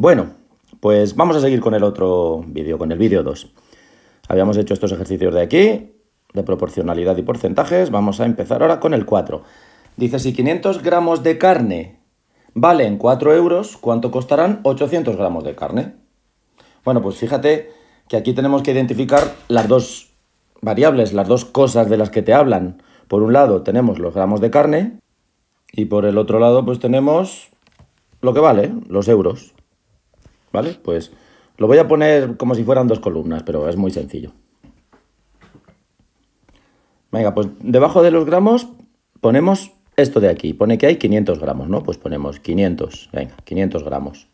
Bueno, pues vamos a seguir con el otro vídeo, con el vídeo 2. Habíamos hecho estos ejercicios de aquí, de proporcionalidad y porcentajes. Vamos a empezar ahora con el 4. Dice, si 500 gramos de carne valen 4 euros, ¿cuánto costarán 800 gramos de carne? Bueno, pues fíjate que aquí tenemos que identificar las dos variables, las dos cosas de las que te hablan. Por un lado tenemos los gramos de carne y por el otro lado pues tenemos lo que vale, los euros. ¿Vale? Pues lo voy a poner como si fueran dos columnas, pero es muy sencillo. Venga, pues debajo de los gramos ponemos esto de aquí. Pone que hay 500 gramos, ¿no? Pues ponemos 500. Venga, 500 gramos.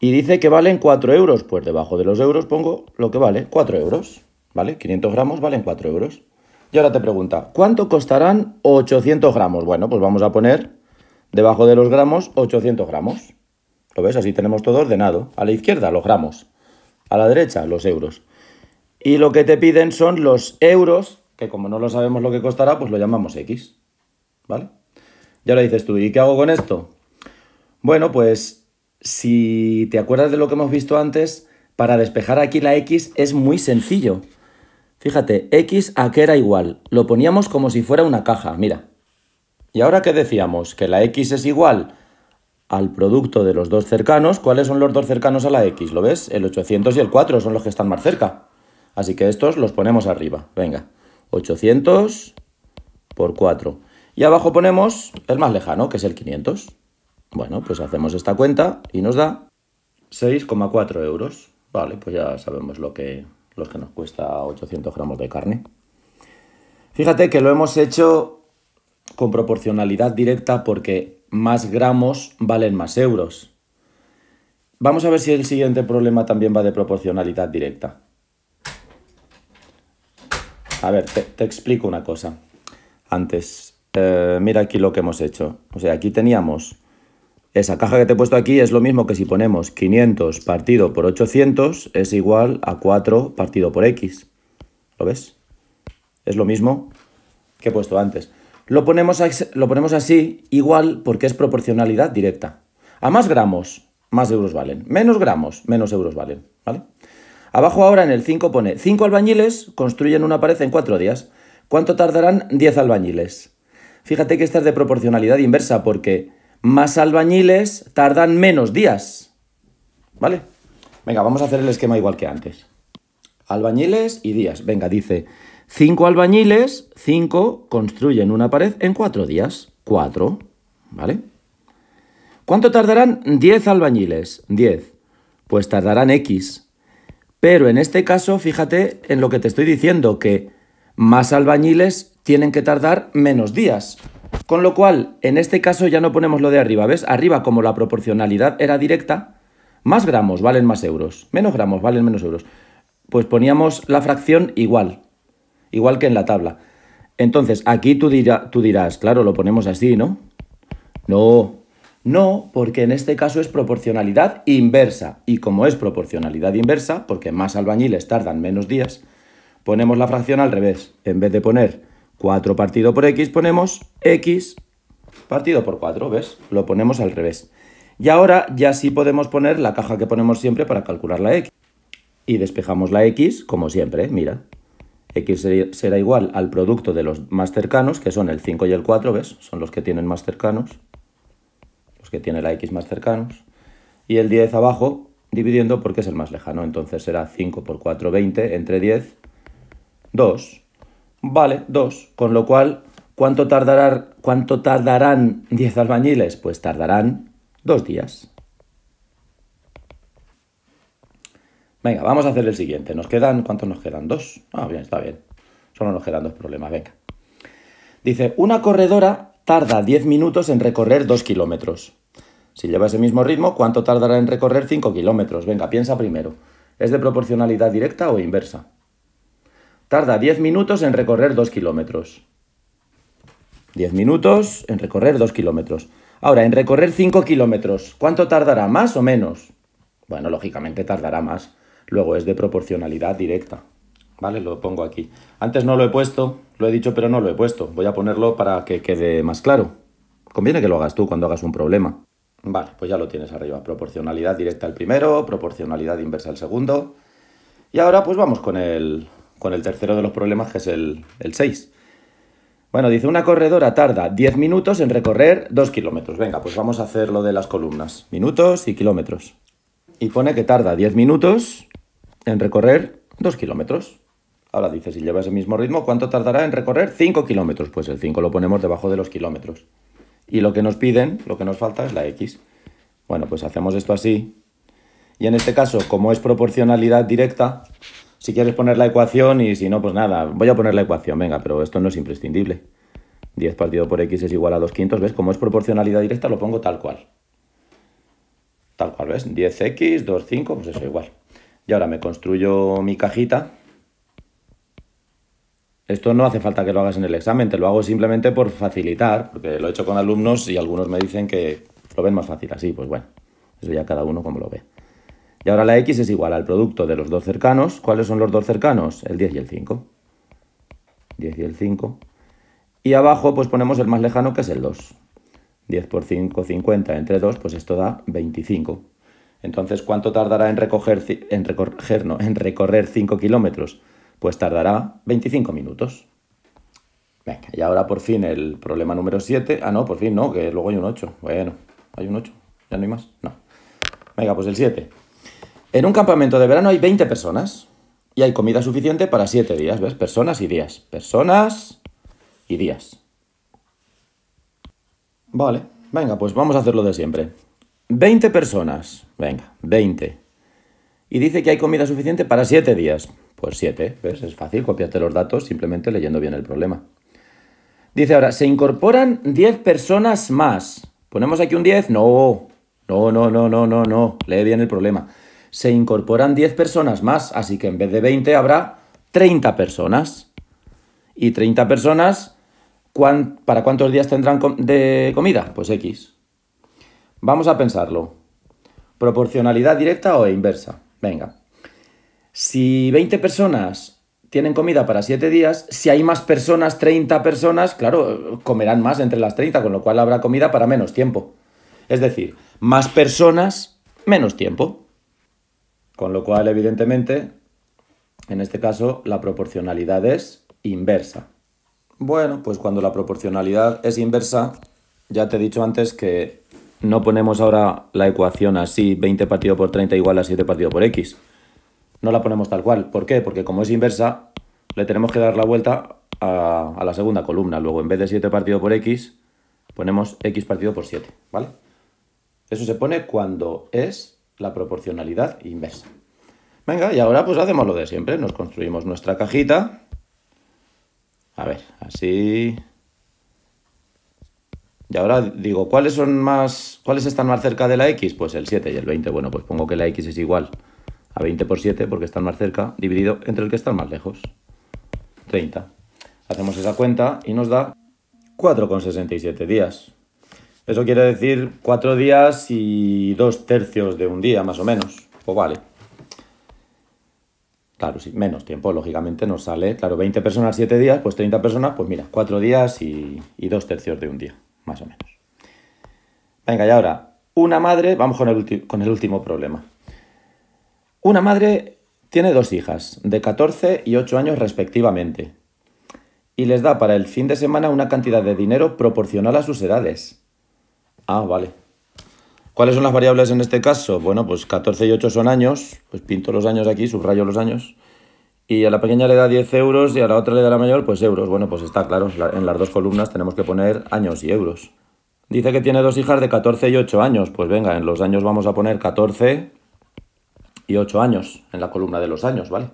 Y dice que valen 4 euros. Pues debajo de los euros pongo lo que vale, 4 euros. ¿Vale? 500 gramos valen 4 euros. Y ahora te pregunta, ¿cuánto costarán 800 gramos? Bueno, pues vamos a poner debajo de los gramos 800 gramos. ¿Lo ves? Así tenemos todo ordenado. A la izquierda los gramos, a la derecha los euros. Y lo que te piden son los euros, que como no lo sabemos lo que costará, pues lo llamamos X. ¿Vale? Y ahora dices tú, ¿y qué hago con esto? Bueno, pues si te acuerdas de lo que hemos visto antes, para despejar aquí la X es muy sencillo. Fíjate, X a qué era igual. Lo poníamos como si fuera una caja, mira. Y ahora que decíamos que la X es igual al producto de los dos cercanos. ¿Cuáles son los dos cercanos a la x? ¿Lo ves? El 800 y el 4 son los que están más cerca. Así que estos los ponemos arriba. Venga, 800 por 4. Y abajo ponemos el más lejano, que es el 500. Bueno, pues hacemos esta cuenta y nos da 6,4 euros. Vale, pues ya sabemos lo que, que nos cuesta 800 gramos de carne. Fíjate que lo hemos hecho con proporcionalidad directa porque más gramos valen más euros. Vamos a ver si el siguiente problema también va de proporcionalidad directa. A ver, te, explico una cosa. Antes, eh, mira aquí lo que hemos hecho. O sea, aquí teníamos esa caja que te he puesto aquí es lo mismo que si ponemos 500 partido por 800 es igual a 4 partido por x. ¿Lo ves? Es lo mismo que he puesto antes. Lo ponemos, lo ponemos así igual porque es proporcionalidad directa. A más gramos, más euros valen. Menos gramos, menos euros valen. ¿Vale? Abajo ahora en el 5 pone 5 albañiles construyen una pared en 4 días. ¿Cuánto tardarán 10 albañiles? Fíjate que esta es de proporcionalidad inversa porque más albañiles tardan menos días. ¿Vale? Venga, vamos a hacer el esquema igual que antes. Albañiles y días. Venga, dice Cinco albañiles, cinco construyen una pared en cuatro días. Cuatro, ¿vale? ¿Cuánto tardarán 10 albañiles? 10. Pues tardarán X. Pero en este caso, fíjate en lo que te estoy diciendo, que más albañiles tienen que tardar menos días. Con lo cual, en este caso ya no ponemos lo de arriba, ¿ves? Arriba, como la proporcionalidad era directa, más gramos valen más euros, menos gramos valen menos euros. Pues poníamos la fracción igual, igual que en la tabla. Entonces, aquí tú, dirás, claro, lo ponemos así, ¿no? No, no, porque en este caso es proporcionalidad inversa. Y como es proporcionalidad inversa, porque más albañiles tardan menos días, ponemos la fracción al revés. En vez de poner 4 partido por x, ponemos x partido por 4, ¿ves? Lo ponemos al revés. Y ahora ya sí podemos poner la caja que ponemos siempre para calcular la x. Y despejamos la x, como siempre, ¿eh? mira. X será igual al producto de los más cercanos, que son el 5 y el 4, ¿ves? Son los que tienen más cercanos, los que tiene la X más cercanos. Y el 10 abajo, dividiendo porque es el más lejano, entonces será 5 por 4, 20, entre 10, 2. Vale, 2, con lo cual, ¿cuánto, cuánto tardarán 10 albañiles? Pues tardarán 2 días. Venga, vamos a hacer el siguiente. Nos quedan, ¿cuántos nos quedan? Dos. Ah, bien, está bien. Solo nos quedan dos problemas, venga. Dice, una corredora tarda 10 minutos en recorrer 2 kilómetros. Si lleva ese mismo ritmo, ¿cuánto tardará en recorrer 5 kilómetros? Venga, piensa primero. ¿Es de proporcionalidad directa o inversa? Tarda 10 minutos en recorrer 2 kilómetros. 10 minutos en recorrer 2 kilómetros. Ahora, en recorrer 5 kilómetros, ¿cuánto tardará? ¿Más o menos? Bueno, lógicamente tardará más. Luego es de proporcionalidad directa. ¿Vale? Lo pongo aquí. Antes no lo he puesto, lo he dicho, pero no lo he puesto. Voy a ponerlo para que quede más claro. Conviene que lo hagas tú cuando hagas un problema. Vale, pues ya lo tienes arriba. Proporcionalidad directa al primero, proporcionalidad inversa al segundo. Y ahora pues vamos con el, con el tercero de los problemas, que es el, el 6. Bueno, dice, una corredora tarda 10 minutos en recorrer 2 kilómetros. Venga, pues vamos a hacer lo de las columnas. Minutos y kilómetros. Y pone que tarda 10 minutos en recorrer 2 kilómetros. Ahora dice, si lleva ese mismo ritmo, ¿cuánto tardará en recorrer 5 kilómetros? Pues el 5 lo ponemos debajo de los kilómetros. Y lo que nos piden, lo que nos falta es la X. Bueno, pues hacemos esto así. Y en este caso, como es proporcionalidad directa, si quieres poner la ecuación y si no, pues nada, voy a poner la ecuación, venga, pero esto no es imprescindible. 10 partido por X es igual a 2 quintos, ¿ves? Como es proporcionalidad directa, lo pongo tal cual. Tal cual, ¿ves? 10X, 2, 5, pues eso igual. Y ahora me construyo mi cajita. Esto no hace falta que lo hagas en el examen, te lo hago simplemente por facilitar, porque lo he hecho con alumnos y algunos me dicen que lo ven más fácil así, pues bueno, eso ya cada uno como lo ve. Y ahora la x es igual al producto de los dos cercanos. ¿Cuáles son los dos cercanos? El 10 y el 5. 10 y el 5. Y abajo pues ponemos el más lejano que es el 2. 10 por 5, 50 entre 2, pues esto da 25. Entonces, ¿cuánto tardará en, recoger, en, no, en recorrer 5 kilómetros? Pues tardará 25 minutos. Venga, y ahora por fin el problema número 7. Ah, no, por fin no, que luego hay un 8. Bueno, hay un 8. ¿Ya no hay más? No. Venga, pues el 7. En un campamento de verano hay 20 personas y hay comida suficiente para 7 días, ¿ves? Personas y días. Personas y días. Vale, venga, pues vamos a hacerlo de siempre. 20 personas. Venga, 20. Y dice que hay comida suficiente para 7 días. Pues 7, ¿ves? Es fácil, copiarte los datos simplemente leyendo bien el problema. Dice ahora, se incorporan 10 personas más. ¿Ponemos aquí un 10? No, no, no, no, no, no, no. Lee bien el problema. Se incorporan 10 personas más, así que en vez de 20 habrá 30 personas. Y 30 personas, ¿para cuántos días tendrán de comida? Pues X. Vamos a pensarlo. Proporcionalidad directa o inversa. Venga. Si 20 personas tienen comida para 7 días, si hay más personas, 30 personas, claro, comerán más entre las 30, con lo cual habrá comida para menos tiempo. Es decir, más personas, menos tiempo. Con lo cual, evidentemente, en este caso, la proporcionalidad es inversa. Bueno, pues cuando la proporcionalidad es inversa, ya te he dicho antes que no ponemos ahora la ecuación así, 20 partido por 30 igual a 7 partido por x. No la ponemos tal cual. ¿Por qué? Porque como es inversa, le tenemos que dar la vuelta a, la segunda columna. Luego, en vez de 7 partido por x, ponemos x partido por 7, ¿vale? Eso se pone cuando es la proporcionalidad inversa. Venga, y ahora pues hacemos lo de siempre. Nos construimos nuestra cajita. A ver, así... Y ahora digo, ¿cuáles son más. ¿Cuáles están más cerca de la X? Pues el 7 y el 20. Bueno, pues pongo que la X es igual a 20 por 7 porque están más cerca, dividido entre el que están más lejos. 30. Hacemos esa cuenta y nos da 4,67 días. Eso quiere decir 4 días y 2 tercios de un día, más o menos. O pues vale. Claro, sí, menos tiempo, lógicamente nos sale. Claro, 20 personas 7 días, pues 30 personas, pues mira, 4 días y 2 tercios de un día más o menos. Venga, y ahora, una madre, vamos con el, con el último problema. Una madre tiene dos hijas, de 14 y 8 años respectivamente, y les da para el fin de semana una cantidad de dinero proporcional a sus edades. Ah, vale. ¿Cuáles son las variables en este caso? Bueno, pues 14 y 8 son años, pues pinto los años aquí, subrayo los años y a la pequeña le da 10 euros y a la otra le da la mayor pues euros. Bueno, pues está claro, en las dos columnas tenemos que poner años y euros. Dice que tiene dos hijas de 14 y 8 años. Pues venga, en los años vamos a poner 14 y 8 años en la columna de los años, ¿vale?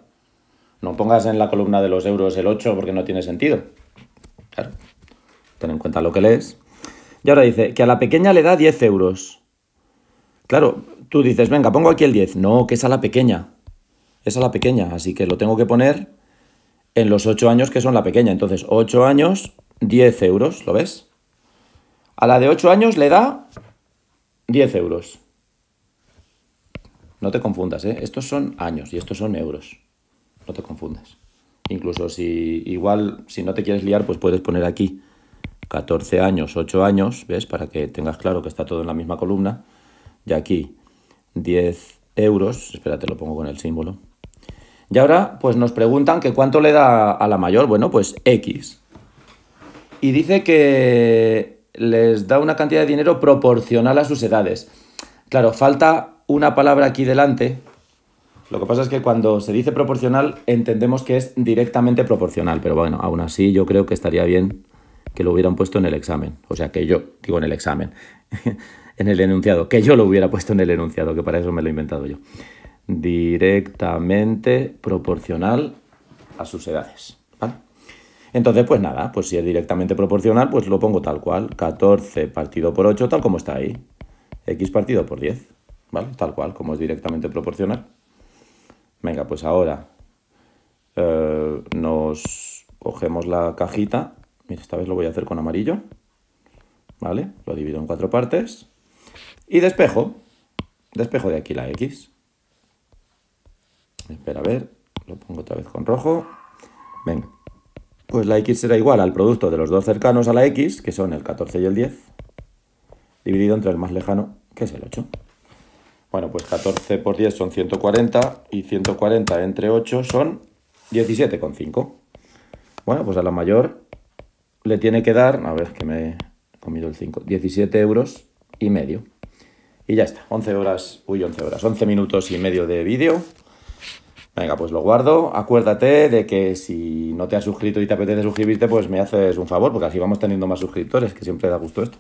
No pongas en la columna de los euros el 8 porque no tiene sentido. Claro, ten en cuenta lo que lees. Y ahora dice que a la pequeña le da 10 euros. Claro, tú dices, venga, pongo aquí el 10. No, que es a la pequeña. Esa es la pequeña, así que lo tengo que poner en los 8 años que son la pequeña. Entonces, 8 años, 10 euros, ¿lo ves? A la de 8 años le da 10 euros. No te confundas, ¿eh? Estos son años y estos son euros. No te confundas. Incluso si igual, si no te quieres liar, pues puedes poner aquí 14 años, 8 años, ¿ves? Para que tengas claro que está todo en la misma columna. Y aquí 10 euros, espérate, lo pongo con el símbolo. Y ahora pues nos preguntan que cuánto le da a la mayor. Bueno, pues X. Y dice que les da una cantidad de dinero proporcional a sus edades. Claro, falta una palabra aquí delante. Lo que pasa es que cuando se dice proporcional entendemos que es directamente proporcional, pero bueno, aún así yo creo que estaría bien que lo hubieran puesto en el examen. O sea, que yo, digo en el examen, en el enunciado, que yo lo hubiera puesto en el enunciado, que para eso me lo he inventado yo directamente proporcional a sus edades. ¿vale? Entonces, pues nada, pues si es directamente proporcional, pues lo pongo tal cual. 14 partido por 8, tal como está ahí. X partido por 10, ¿vale? Tal cual, como es directamente proporcional. Venga, pues ahora eh, nos cogemos la cajita. Mira, esta vez lo voy a hacer con amarillo. ¿Vale? Lo divido en cuatro partes. Y despejo. Despejo de aquí la X. Espera, a ver, lo pongo otra vez con rojo. Venga. Pues la x será igual al producto de los dos cercanos a la x, que son el 14 y el 10, dividido entre el más lejano, que es el 8. Bueno, pues 14 por 10 son 140 y 140 entre 8 son 17,5. Bueno, pues a la mayor le tiene que dar, a ver que me he comido el 5, 17 euros y medio. Y ya está, 11 horas, uy, 11 horas, 11 minutos y medio de vídeo. Venga, pues lo guardo. Acuérdate de que si no te has suscrito y te apetece suscribirte, pues me haces un favor, porque así vamos teniendo más suscriptores, que siempre da gusto esto.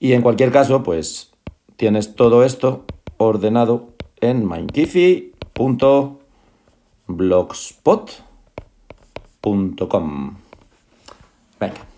Y en cualquier caso, pues tienes todo esto ordenado en mindkifi.blogspot.com. Venga.